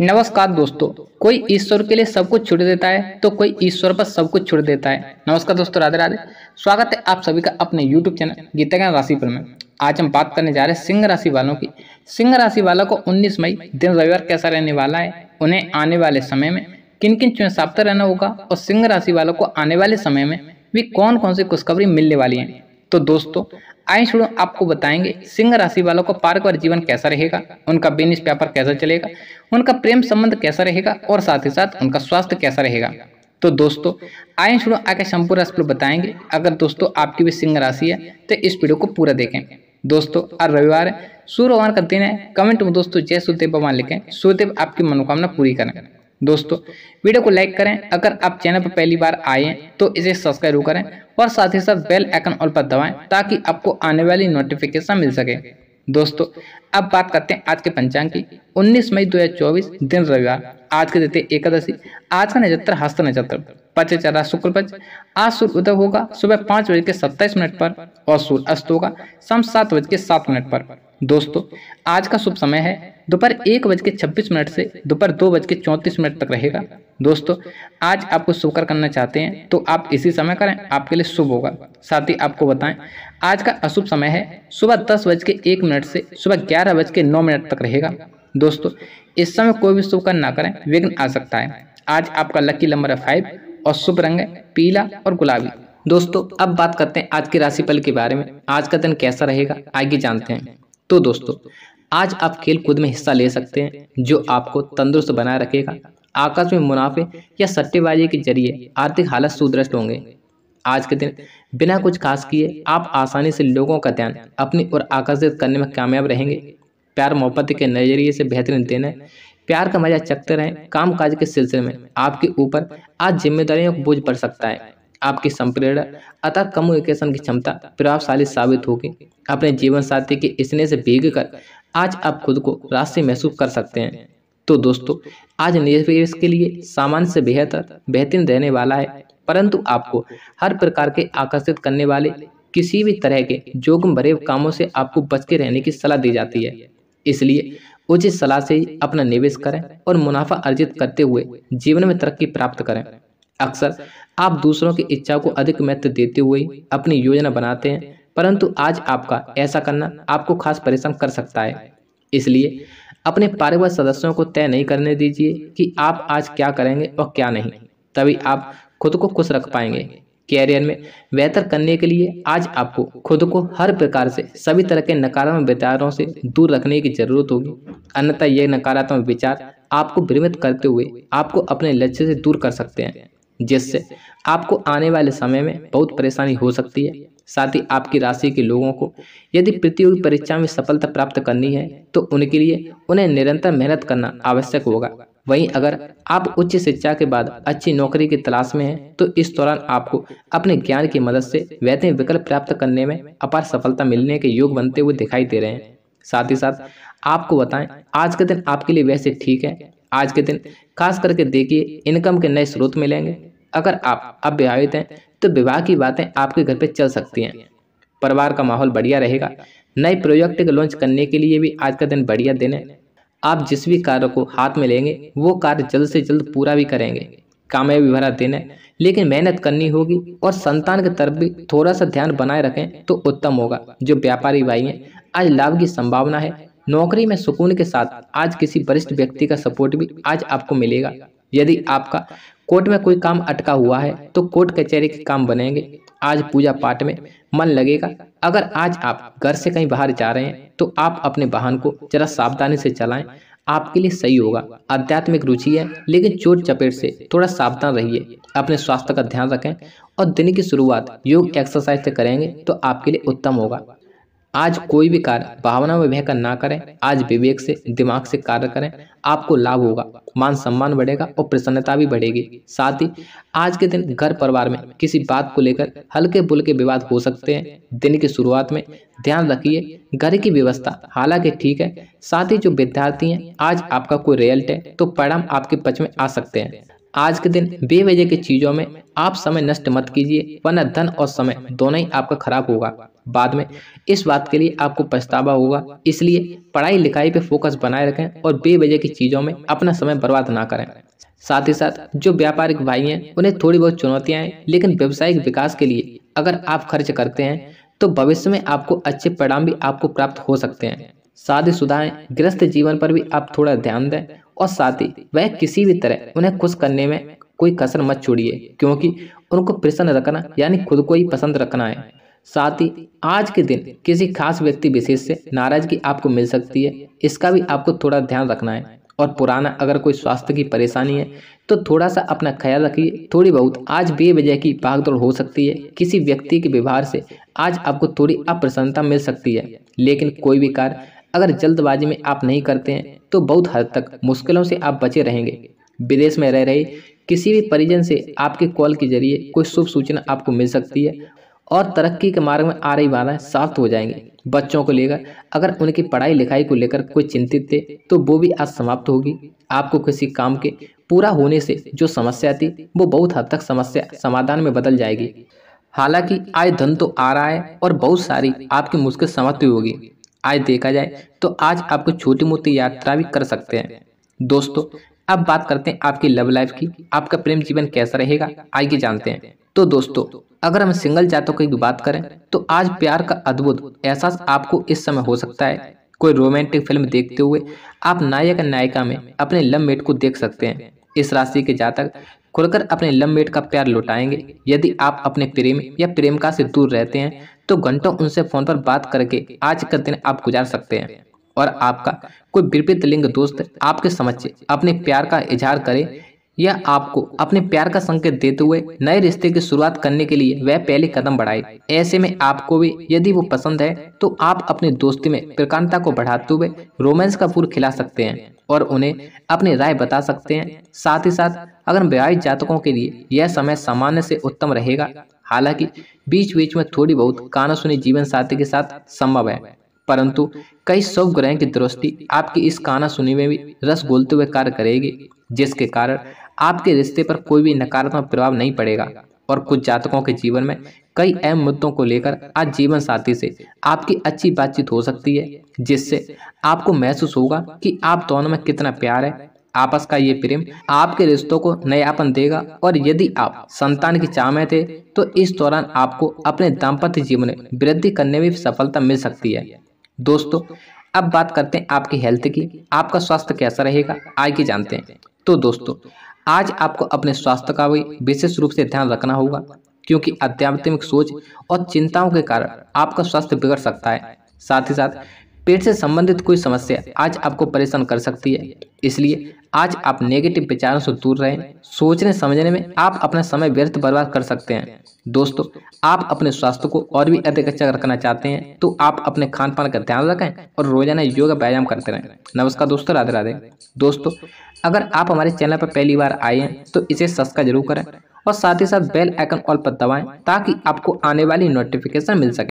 नमस्कार दोस्तों कोई ईश्वर के लिए सब कुछ छुड़ देता है तो कोई ईश्वर पर सब कुछ छुड़ देता है नमस्कार दोस्तों राधे राधे स्वागत है आप सभी का अपने यूट्यूब चैनल गीता ज्ञान राशि पर में आज हम बात करने जा रहे हैं सिंह राशि वालों की सिंह राशि वालों को 19 मई दिन रविवार कैसा रहने वाला है उन्हें आने वाले समय में किन किन चुने सावधान तो रहना होगा और सिंह राशि वालों को आने वाले समय में भी कौन कौन सी खुशखबरी मिलने वाली है तो दोस्तों आई छोड़ो आपको बताएंगे सिंह राशि वालों का पारिवारिक जीवन कैसा रहेगा उनका बिजनेस व्यापार कैसा चलेगा उनका प्रेम संबंध कैसा रहेगा और साथ ही साथ उनका स्वास्थ्य कैसा रहेगा तो दोस्तों आए छोड़ो आके संपूर्ण राशि बताएंगे अगर दोस्तों आपकी भी सिंह राशि है तो इस वीडियो को पूरा देखें दोस्तों आज रविवार है सूर्य भगवान का दिन है कमेंट में दोस्तों जय सूर्यदेव भगवान लिखें सूर्यदेव आपकी मनोकामना पूरी करें दोस्तों वीडियो को लाइक करें अगर आप चैनल पर पहली बार आए तो इसे सब्सक्राइब करें और साथ ही साथ बेल आइकन ऑल पर दबाएं ताकि आपको आने वाली नोटिफिकेशन मिल सके दोस्तों अब बात करते हैं आज के पंचांग की 19 मई 2024 दिन रविवार आज के देते एकादशी आज का नक्षत्र हस्त नक्षत्र पचरा चल रहा शुक्र पच आज सूर्य उदय होगा सुबह पाँच बज के सत्ताईस मिनट पर और सूर्य अस्त होगा शाम सात बज के सात मिनट पर दोस्तों आज का शुभ समय है दोपहर एक बज के छब्बीस मिनट से दोपहर दो बज के चौंतीस मिनट तक रहेगा दोस्तों आज आपको कुछ शुभ करना चाहते हैं तो आप इसी समय करें आपके लिए शुभ होगा साथ ही आपको बताएं आज का अशुभ समय है सुबह दस बज के एक मिनट से सुबह ग्यारह बज के नौ मिनट तक रहेगा दोस्तों इस समय कोई भी शुभ कर ना करें विघ्न आ सकता है आज आपका लकी नंबर है फाइव और शुभ रंग है पीला और गुलाबी दोस्तों अब बात करते हैं आज के राशिफल के बारे में आज का दिन कैसा रहेगा आगे जानते हैं तो दोस्तों आज आप खेल कूद में हिस्सा ले सकते हैं जो आपको तंदुरुस्त बनाए रखेगा आकाश में मुनाफे या सट्टेबाजी के जरिए आर्थिक हालत सुदृष्ट होंगे आज के दिन बिना कुछ खास किए आप आसानी से लोगों का ध्यान अपनी ओर आकर्षित करने में कामयाब रहेंगे प्यार मोहब्बत के नज़रिए से बेहतरीन है प्यार का मजा चकते रहें काज के सिलसिले में आपके ऊपर आज जिम्मेदारियों का बोझ पड़ सकता है आपकी संप्रेरणा अतः कम्युनिकेशन की क्षमता प्रभावशाली साबित होगी अपने जीवन साथी के स्नेह से भीग कर आज आप खुद को राशि महसूस कर सकते हैं तो दोस्तों आज निवेश के लिए सामान्य से बेहतर बेहतरीन रहने वाला है परंतु आपको हर प्रकार के आकर्षित करने वाले किसी भी तरह के जोखिम भरे कामों से आपको बच के रहने की सलाह दी जाती है इसलिए उचित सलाह से ही अपना निवेश करें और मुनाफा अर्जित करते हुए जीवन में तरक्की प्राप्त करें अक्सर आप दूसरों की इच्छा को अधिक महत्व देते हुए अपनी योजना बनाते हैं परंतु आज आपका ऐसा करना आपको खास परिश्रम कर सकता है इसलिए अपने पारिवारिक सदस्यों को तय नहीं करने दीजिए कि आप आज क्या करेंगे और क्या नहीं तभी आप खुद को खुश रख पाएंगे कैरियर में बेहतर करने के लिए आज आपको खुद को हर प्रकार से सभी तरह के नकारात्मक विचारों से दूर रखने की जरूरत होगी अन्यथा ये नकारात्मक विचार आपको भ्रमित करते हुए आपको अपने लक्ष्य से दूर कर सकते हैं जिससे आपको आने वाले समय में बहुत परेशानी हो सकती है साथ ही आपकी राशि के लोगों को यदि प्रतियोगी परीक्षा में सफलता प्राप्त करनी है तो उनके लिए उन्हें निरंतर मेहनत करना आवश्यक होगा वहीं अगर आप उच्च शिक्षा के बाद अच्छी नौकरी की तलाश में हैं तो इस दौरान आपको अपने ज्ञान की मदद से वैध विकल्प प्राप्त करने में अपार सफलता मिलने के योग बनते हुए दिखाई दे रहे हैं साथ ही साथ आपको बताएं आज का दिन आपके लिए वैसे ठीक है आज के दिन खास करके देखिए इनकम के नए स्रोत मिलेंगे अगर आप अविवाहित हैं तो विवाह की बातें आपके घर पर चल सकती हैं परिवार का माहौल बढ़िया रहेगा नए प्रोजेक्ट को लॉन्च करने के लिए भी आज का दिन बढ़िया दिन है आप जिस भी कार्य को हाथ में लेंगे वो कार्य जल्द से जल्द पूरा भी करेंगे कामयाबी भरा दिन है लेकिन मेहनत करनी होगी और संतान की तरफ भी थोड़ा सा ध्यान बनाए रखें तो उत्तम होगा जो व्यापारी भाई हैं आज लाभ की संभावना है नौकरी में सुकून के साथ आज किसी वरिष्ठ व्यक्ति का सपोर्ट भी आज आपको मिलेगा यदि आपका कोर्ट में कोई काम अटका हुआ है तो कोर्ट कचहरी के काम बनेंगे आज पूजा पाठ में मन लगेगा अगर आज आप घर से कहीं बाहर जा रहे हैं तो आप अपने वाहन को जरा सावधानी से चलाएं आपके लिए सही होगा आध्यात्मिक रुचि है लेकिन चोट चपेट से थोड़ा सावधान रहिए अपने स्वास्थ्य का ध्यान रखें और दिन की शुरुआत योग एक्सरसाइज से करेंगे तो आपके लिए उत्तम होगा आज कोई भी कार्य भावना में बहकर ना करें आज विवेक से दिमाग से कार्य करें आपको लाभ होगा मान सम्मान बढ़ेगा और प्रसन्नता भी बढ़ेगी साथ ही आज के दिन घर परिवार में किसी बात को लेकर हल्के बुल्के विवाद हो सकते हैं दिन की शुरुआत में ध्यान रखिए घर की व्यवस्था हालांकि ठीक है साथ ही जो विद्यार्थी हैं आज आपका कोई रिजल्ट है तो परिणाम आपके पक्ष में आ सकते हैं आज के दिन बेवजह की चीज़ों में आप समय नष्ट मत कीजिए वरना धन और समय दोनों ही आपका खराब होगा बाद में इस बात के लिए आपको पछतावा होगा इसलिए पढ़ाई लिखाई पे फोकस बनाए रखें और बेवजह की चीज़ों में अपना समय बर्बाद ना करें साथ ही साथ जो व्यापारिक भाई हैं उन्हें थोड़ी बहुत चुनौतियां हैं लेकिन व्यवसायिक विकास के लिए अगर आप खर्च करते हैं तो भविष्य में आपको अच्छे परिणाम भी आपको प्राप्त हो सकते हैं शादी शादीशुदाएं गृहस्थ जीवन पर भी आप थोड़ा ध्यान दें और साथ ही वह किसी भी तरह उन्हें खुश करने में कोई कसर मत छोड़िए क्योंकि उनको प्रसन्न रखना यानी खुद को ही पसंद रखना है साथ ही आज के दिन किसी खास व्यक्ति विशेष से नाराजगी आपको मिल सकती है इसका भी आपको थोड़ा ध्यान रखना है और पुराना अगर कोई स्वास्थ्य की परेशानी है तो थोड़ा सा अपना ख्याल रखिए थोड़ी बहुत आज बेवजह की भागदौड़ हो सकती है किसी व्यक्ति के व्यवहार से आज आपको थोड़ी अप्रसन्नता मिल सकती है लेकिन कोई भी कार्य अगर जल्दबाजी में आप नहीं करते हैं तो बहुत हद तक मुश्किलों से आप बचे रहेंगे विदेश में रह रहे किसी भी परिजन से आपके कॉल के जरिए कोई शुभ सूचना आपको मिल सकती है और तरक्की के मार्ग में आ रही बाधाएं साफ हो जाएंगी बच्चों को लेकर अगर उनकी पढ़ाई लिखाई को लेकर कोई चिंतित थे तो वो भी आज समाप्त होगी आपको किसी काम के पूरा होने से जो समस्या थी वो बहुत हद तक समस्या समाधान में बदल जाएगी हालांकि आय धन तो आ रहा है और बहुत सारी आपकी मुश्किल समाप्त होगी आज देखा जाए तो आज आप कुछ छोटी मोटी यात्रा भी कर सकते हैं दोस्तों अब बात करते हैं आपकी लव लाइफ की आपका प्रेम जीवन कैसा रहेगा आइए जानते हैं तो दोस्तों अगर हम सिंगल जातों की बात करें तो आज प्यार का अद्भुत एहसास आपको इस समय हो सकता है कोई रोमांटिक फिल्म देखते हुए आप नायक नायिका में अपने लव मेट को देख सकते हैं इस राशि के जातक खुलकर अपने लममेट का प्यार लौटाएंगे यदि आप अपने प्रेम या प्रेमिका से दूर रहते हैं तो घंटों उनसे फ़ोन पर बात करके आज का दिन आप गुजार सकते हैं और आपका कोई विपरीत लिंग दोस्त आपके समक्ष अपने प्यार का इजहार करे यह आपको अपने प्यार का संकेत देते हुए नए रिश्ते की शुरुआत करने के लिए वह पहले कदम बढ़ाए ऐसे में आपको भी यदि वो पसंद है तो आप अपनी दोस्ती में प्रकांता को बढ़ाते हुए रोमांस का फूल खिला सकते हैं और उन्हें अपनी राय बता सकते हैं साथ ही साथ अगर विवाहित जातकों के लिए यह समय सामान्य से उत्तम रहेगा हालांकि बीच बीच में थोड़ी बहुत काना सुनी जीवन साथी के साथ संभव है परंतु कई सौ ग्रह की दृष्टि आपकी इस काना सुनी में भी रस बोलते हुए कार्य करेगी जिसके कारण आपके रिश्ते पर कोई भी नकारात्मक प्रभाव नहीं पड़ेगा और कुछ जातकों के जीवन में कई अहम मुद्दों को लेकर आज जीवन साथी से आपकी अच्छी बातचीत हो सकती है जिससे आपको महसूस होगा कि आप दोनों में कितना प्यार है आपस का ये प्रेम आपके रिश्तों को नयापन देगा और यदि आप संतान की चाह में थे तो इस दौरान आपको अपने दाम्पत्य जीवन में वृद्धि करने में सफलता मिल सकती है दोस्तों अब बात करते हैं आपकी हेल्थ की आपका स्वास्थ्य कैसा रहेगा आगे जानते हैं तो दोस्तों आज आपको अपने स्वास्थ्य का भी विशेष रूप से ध्यान रखना होगा क्योंकि आध्यात्मिक सोच और चिंताओं के कारण आपका स्वास्थ्य बिगड़ सकता है साथ ही साथ पेट से संबंधित कोई समस्या आज आपको परेशान कर सकती है इसलिए आज आप नेगेटिव विचारों से दूर रहें सोचने समझने में आप अपना समय व्यर्थ बर्बाद कर सकते हैं दोस्तों आप अपने स्वास्थ्य को और भी अधिक अच्छा रखना चाहते हैं तो आप अपने खान पान का ध्यान रखें और रोजाना योगा व्यायाम करते रहें नमस्कार दोस्तों राधे राधे दोस्तों अगर आप हमारे चैनल पर पहली बार आए हैं तो इसे सब्सक्राइब जरूर करें और साथ ही साथ बेल आइकन ऑल पर दबाएं ताकि आपको आने वाली नोटिफिकेशन मिल सके